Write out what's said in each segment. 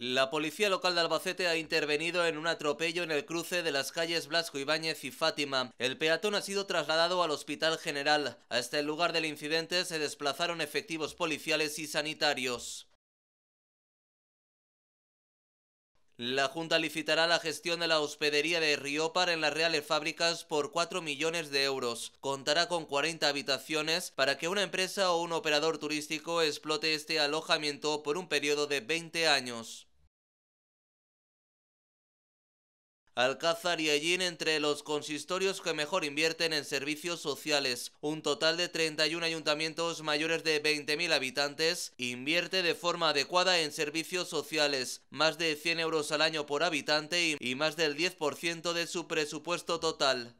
La policía local de Albacete ha intervenido en un atropello en el cruce de las calles Blasco Ibáñez y Fátima. El peatón ha sido trasladado al Hospital General. Hasta el este lugar del incidente se desplazaron efectivos policiales y sanitarios. La Junta licitará la gestión de la hospedería de Riopar en las Reales Fábricas por 4 millones de euros. Contará con 40 habitaciones para que una empresa o un operador turístico explote este alojamiento por un periodo de 20 años. Alcázar y Ellín entre los consistorios que mejor invierten en servicios sociales. Un total de 31 ayuntamientos mayores de 20.000 habitantes invierte de forma adecuada en servicios sociales, más de 100 euros al año por habitante y más del 10% de su presupuesto total.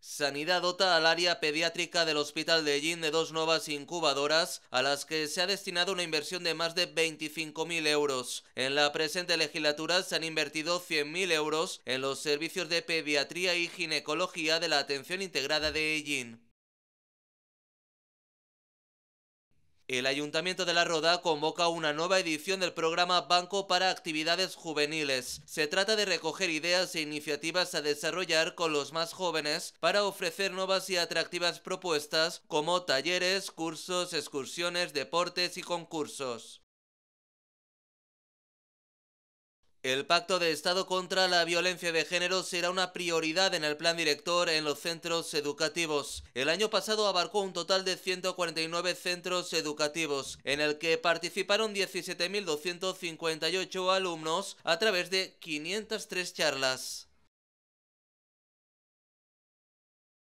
Sanidad dota al área pediátrica del Hospital de Ellín de dos nuevas incubadoras a las que se ha destinado una inversión de más de 25.000 euros. En la presente legislatura se han invertido 100.000 euros en los servicios de pediatría y ginecología de la atención integrada de Ellín. El Ayuntamiento de La Roda convoca una nueva edición del programa Banco para Actividades Juveniles. Se trata de recoger ideas e iniciativas a desarrollar con los más jóvenes para ofrecer nuevas y atractivas propuestas como talleres, cursos, excursiones, deportes y concursos. El Pacto de Estado contra la Violencia de Género será una prioridad en el plan director en los centros educativos. El año pasado abarcó un total de 149 centros educativos, en el que participaron 17.258 alumnos a través de 503 charlas.